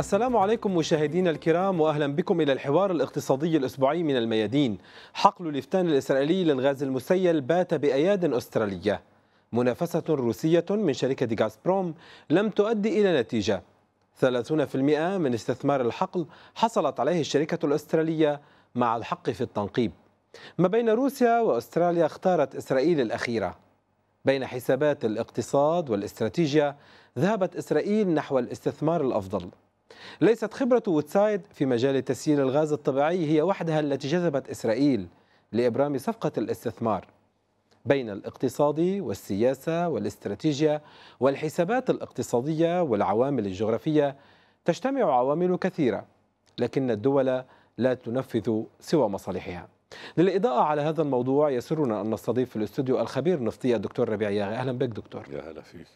السلام عليكم مشاهدينا الكرام واهلا بكم الى الحوار الاقتصادي الاسبوعي من الميادين حقل الافتان الاسرائيلي للغاز المسيل بات باياد استراليه منافسه روسيه من شركه غازبروم لم تؤدي الى نتيجه 30% من استثمار الحقل حصلت عليه الشركه الاستراليه مع الحق في التنقيب ما بين روسيا واستراليا اختارت اسرائيل الاخيره بين حسابات الاقتصاد والاستراتيجيه ذهبت اسرائيل نحو الاستثمار الافضل ليست خبرة وودسايد في مجال تسييل الغاز الطبيعي هي وحدها التي جذبت إسرائيل لإبرام صفقة الاستثمار بين الاقتصادي والسياسة والاستراتيجية والحسابات الاقتصادية والعوامل الجغرافية تجتمع عوامل كثيرة لكن الدول لا تنفذ سوى مصالحها للإضاءة على هذا الموضوع يسرنا أن نستضيف في الاستوديو الخبير النفطي الدكتور ربيع ياغي أهلا بك دكتور يا هلا فيك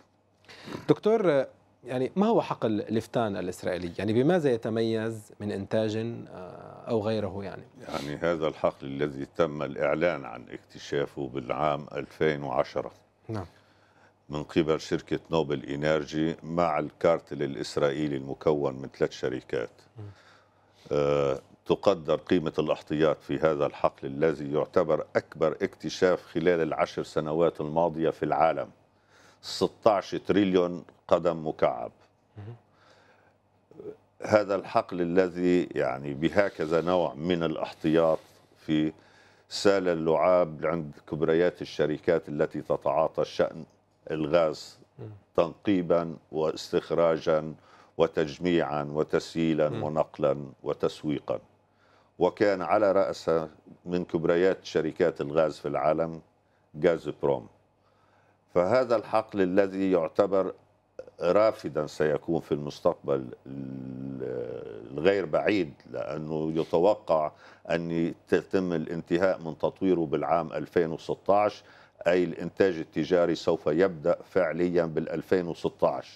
دكتور يعني ما هو حقل لفتان الإسرائيلي يعني بماذا يتميز من إنتاج آه، أو غيره يعني يعني هذا الحقل الذي تم الإعلان عن اكتشافه بالعام 2010 نعم من قبل شركة نوبل إنرجي مع الكارتل الإسرائيلي المكون من ثلاث شركات آه، تقدر قيمة الاحتياط في هذا الحقل الذي يعتبر أكبر اكتشاف خلال العشر سنوات الماضية في العالم 16 تريليون قدم مكعب هذا الحقل الذي يعني بهكذا نوع من الاحتياط في سال اللعاب عند كبريات الشركات التي تتعاطى شأن الغاز تنقيبا واستخراجا وتجميعا وتسييلا ونقلا وتسويقا وكان على رأسه من كبريات شركات الغاز في العالم غاز بروم فهذا الحقل الذي يعتبر رافدا سيكون في المستقبل الغير بعيد لأنه يتوقع أن يتم الانتهاء من تطويره بالعام 2016 أي الإنتاج التجاري سوف يبدأ فعليا بال 2016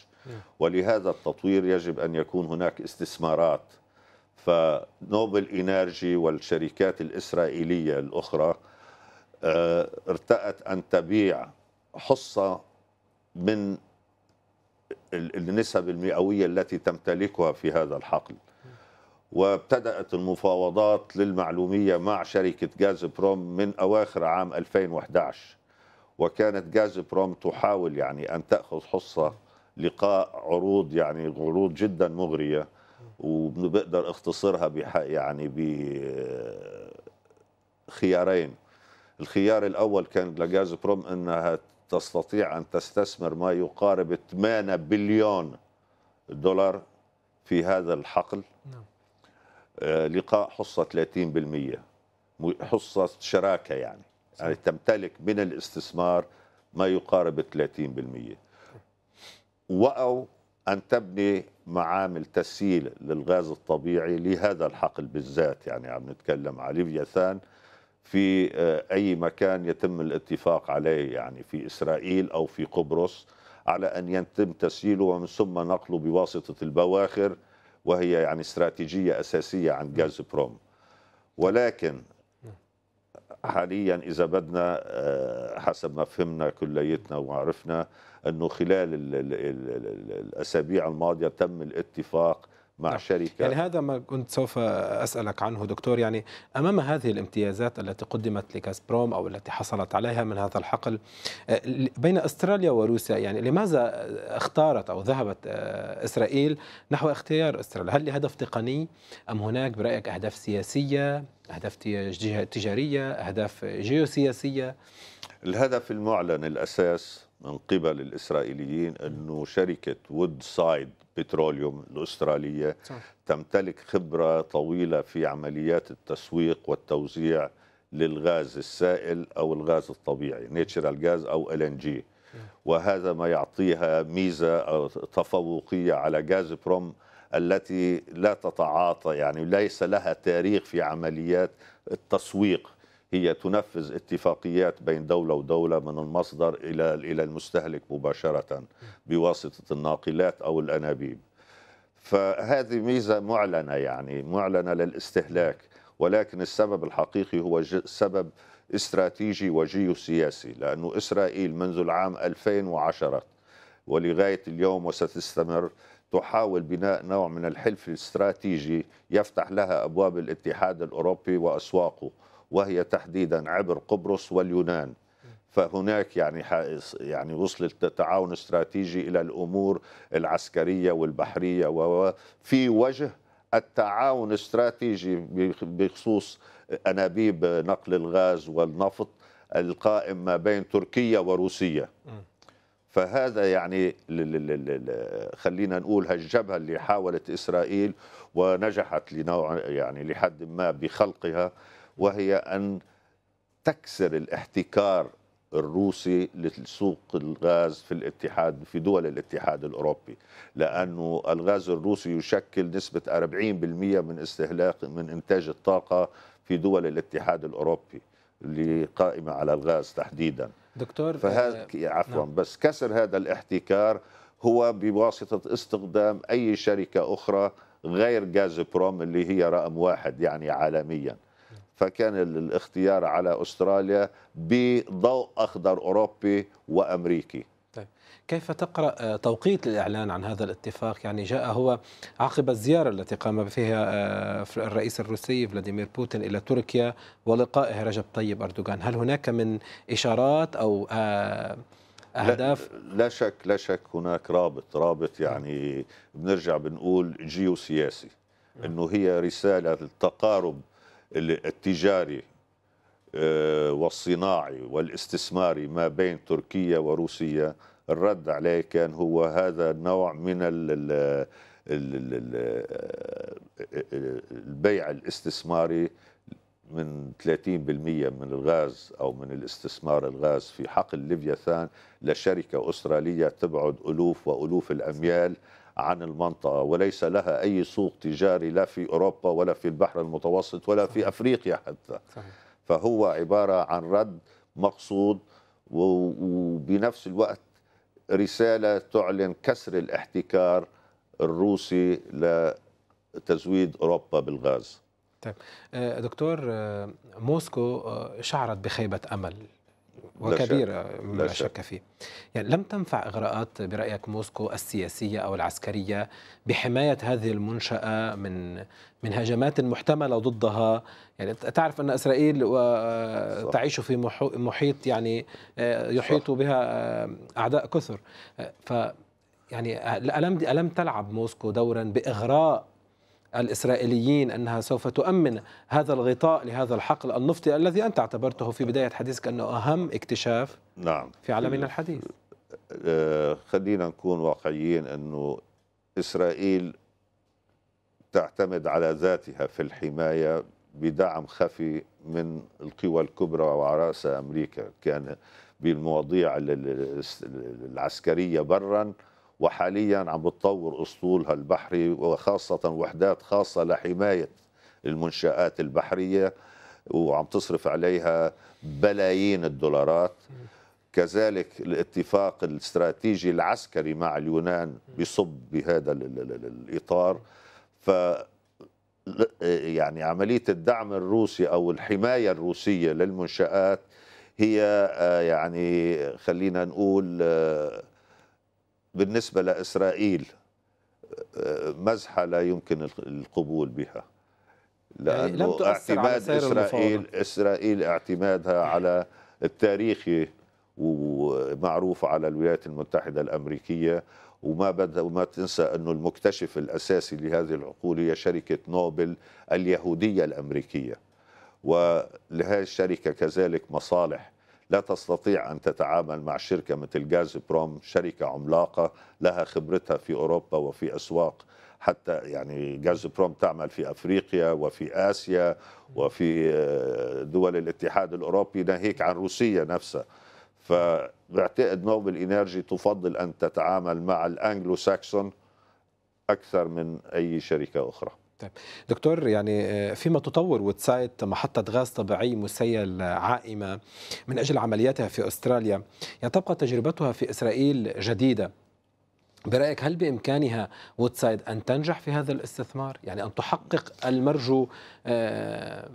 ولهذا التطوير يجب أن يكون هناك استثمارات فنوبل إنرجي والشركات الإسرائيلية الأخرى آه، ارتأت أن تبيع حصة من النسب المئوية التي تمتلكها في هذا الحقل وابتدأت المفاوضات للمعلومية مع شركة غاز بروم من أواخر عام 2011 وكانت غاز بروم تحاول يعني أن تأخذ حصة لقاء عروض يعني عروض جدا مغرية وبقدر اختصرها يعني بخيارين الخيار الأول كان لغاز بروم أنها تستطيع أن تستثمر ما يقارب 8 بليون دولار في هذا الحقل نعم. آه، لقاء حصة 30% حصة شراكة يعني يعني تمتلك من الاستثمار ما يقارب 30% وأو أن تبني معامل تسييل للغاز الطبيعي لهذا الحقل بالذات يعني عم نتكلم على ليفياثان في آه، أي مكان يتم الاتفاق عليه يعني في إسرائيل أو في قبرص على أن يتم تسييله ومن ثم نقله بواسطة البواخر وهي يعني استراتيجية أساسية عند غاز بروم ولكن حاليا إذا بدنا آه، حسب ما فهمنا كليتنا وعرفنا أنه خلال الأسابيع الماضية تم الاتفاق مع نعم. شركة يعني هذا ما كنت سوف أسألك عنه دكتور يعني أمام هذه الامتيازات التي قدمت لكازبروم أو التي حصلت عليها من هذا الحقل آه، بين أستراليا وروسيا يعني لماذا اختارت أو ذهبت آه، إسرائيل نحو اختيار أستراليا هل لهدف تقني أم هناك برأيك أهداف سياسية أهداف تجارية أهداف جيوسياسية الهدف المعلن الأساس من قبل الإسرائيليين أنه شركة وود سايد بتروليوم الأسترالية صح. تمتلك خبرة طويلة في عمليات التسويق والتوزيع للغاز السائل أو الغاز الطبيعي نيتشرال غاز أو ال جي نعم. وهذا ما يعطيها ميزة تفوقية على غاز بروم التي لا تتعاطى يعني ليس لها تاريخ في عمليات التسويق هي تنفذ اتفاقيات بين دولة ودولة من المصدر إلى إلى المستهلك مباشرة بواسطة الناقلات أو الأنابيب فهذه ميزة معلنة يعني معلنة للاستهلاك ولكن السبب الحقيقي هو سبب استراتيجي وجيوسياسي لأن إسرائيل منذ العام 2010 ولغاية اليوم وستستمر تحاول بناء نوع من الحلف الاستراتيجي يفتح لها أبواب الاتحاد الأوروبي وأسواقه وهي تحديدا عبر قبرص واليونان فهناك يعني يعني وصل التعاون استراتيجي الى الامور العسكريه والبحريه وفي وجه التعاون استراتيجي بخصوص انابيب نقل الغاز والنفط القائم ما بين تركيا وروسيا فهذا يعني خلينا نقول هالجبهه اللي حاولت اسرائيل ونجحت لنوع يعني لحد ما بخلقها وهي أن تكسر الاحتكار الروسي لسوق الغاز في الاتحاد في دول الاتحاد الاوروبي لانه الغاز الروسي يشكل نسبه 40% من استهلاك من انتاج الطاقه في دول الاتحاد الاوروبي اللي قائمه على الغاز تحديدا دكتور فهذا آه، عفوا نعم. بس كسر هذا الاحتكار هو بواسطه استخدام اي شركه اخرى غير غاز بروم اللي هي رقم واحد يعني عالميا فكان الاختيار على أستراليا بضوء أخضر أوروبي وأمريكي طيب. كيف تقرأ آه، توقيت الإعلان عن هذا الاتفاق يعني جاء هو عقب الزيارة التي قام فيها آه، الرئيس الروسي فلاديمير بوتين إلى تركيا ولقائه رجب طيب أردوغان هل هناك من إشارات أو آه، أهداف لا, لا شك لا شك هناك رابط رابط يعني بنرجع بنقول جيوسياسي نعم. أنه هي رسالة التقارب التجاري آه، والصناعي والاستثماري ما بين تركيا وروسيا الرد عليه كان هو هذا النوع من آه، البيع الاستثماري من 30% من الغاز أو من الاستثمار الغاز في حقل ليفياثان لشركة أسترالية تبعد ألوف وألوف الأميال عن المنطقة وليس لها أي سوق تجاري لا في أوروبا ولا في البحر المتوسط ولا في أفريقيا حتى صحيح. فهو عبارة عن رد مقصود وبنفس الوقت رسالة تعلن كسر الاحتكار الروسي لتزويد أوروبا بالغاز طيب آه، دكتور آه، موسكو آه، شعرت بخيبة أمل وكبيرة لا شك. لا شك. فيه يعني لم تنفع إغراءات برأيك موسكو السياسية أو العسكرية بحماية هذه المنشأة من من هجمات محتملة ضدها يعني تعرف أن إسرائيل تعيش في محيط يعني يحيط بها أعداء كثر ف يعني ألم ألم تلعب موسكو دورا بإغراء الإسرائيليين أنها سوف تؤمن هذا الغطاء لهذا الحقل النفطي الذي أنت اعتبرته في بداية حديثك أنه أهم اكتشاف نعم في عالمنا الحديث آه، خلينا نكون واقعيين أنه إسرائيل تعتمد على ذاتها في الحماية بدعم خفي من القوى الكبرى وعلى رأسها أمريكا كان بالمواضيع العسكرية برا وحاليا عم بتطور اسطولها البحري وخاصه وحدات خاصه لحمايه المنشات البحريه وعم تصرف عليها بلايين الدولارات كذلك الاتفاق الاستراتيجي العسكري مع اليونان بصب بهذا الاطار ف يعني عمليه الدعم الروسي او الحمايه الروسيه للمنشات هي آه، يعني خلينا نقول آه، بالنسبة لإسرائيل آه، مزحة لا يمكن القبول بها يعني لأنه لم اعتماد على إسرائيل المفاوضة. إسرائيل اعتمادها نعم. على التاريخي ومعروف على الولايات المتحدة الأمريكية وما بد وما تنسى أنه المكتشف الأساسي لهذه العقول هي شركة نوبل اليهودية الأمريكية ولهذه الشركة كذلك مصالح لا تستطيع أن تتعامل مع شركة مثل غاز بروم شركة عملاقة لها خبرتها في أوروبا وفي أسواق حتى يعني غاز بروم تعمل في أفريقيا وفي آسيا وفي آه، دول الاتحاد الأوروبي ناهيك عن روسيا نفسها فبعتقد نوبل انرجي تفضل ان تتعامل مع الانجلو ساكسون اكثر من اي شركه اخرى طيب دكتور يعني آه، فيما تطور ووتسايت محطة غاز طبيعي مسيل عائمة من أجل عملياتها في أستراليا يعني تبقى تجربتها في إسرائيل جديدة برأيك هل بإمكانها وودسايد أن تنجح في هذا الاستثمار يعني أن تحقق المرجو آه،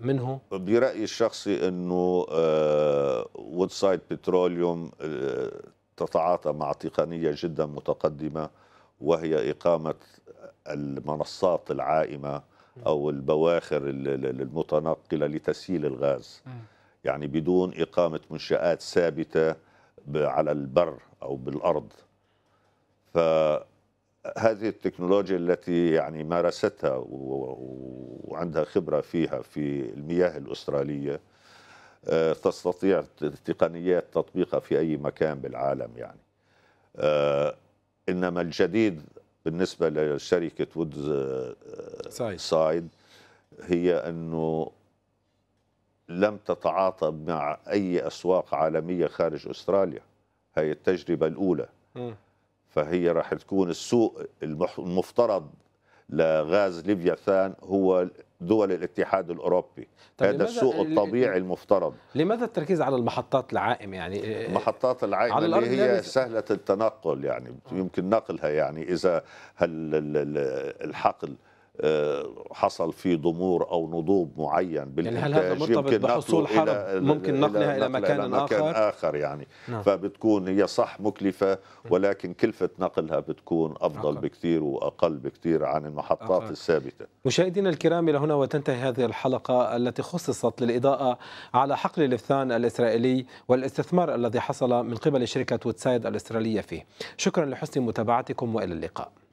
منه برأيي الشخصي أنه آه، وودسايد بتروليوم تتعاطى مع تقنية جدا متقدمة وهي إقامة المنصات العائمة أو البواخر المتنقلة لتسييل الغاز يعني بدون إقامة منشآت ثابتة على البر أو بالأرض فهذه التكنولوجيا التي يعني مارستها وعندها خبرة فيها في المياه الأسترالية آه، تستطيع تقنيات تطبيقها في أي مكان بالعالم يعني آه، انما الجديد بالنسبه لشركه وودز آه، سايد, سايد هي انه لم تتعاطى مع اي اسواق عالميه خارج استراليا هي التجربه الاولى م. فهي راح تكون السوق المفترض لغاز ليبيا ثان هو دول الاتحاد الاوروبي طيب هذا السوق الطبيعي المفترض لماذا التركيز على المحطات العائمه يعني إيه، المحطات العائمه اللي هي سهله التنقل يعني يمكن نقلها يعني اذا الحقل آه، حصل في ضمور او نضوب معين بالانتاج يعني هل بحصول حرب إلى ممكن نقلها الى, مكان, إلى مكان اخر اخر يعني نعم. فبتكون هي صح مكلفه نعم. ولكن كلفه نقلها بتكون افضل نعم. بكثير واقل بكثير عن المحطات أخر. الثابته مشاهدينا الكرام الى هنا وتنتهي هذه الحلقه التي خصصت للاضاءه على حقل الافثان الاسرائيلي والاستثمار الذي حصل من قبل شركه وودسايد الاستراليه فيه شكرا لحسن متابعتكم والى اللقاء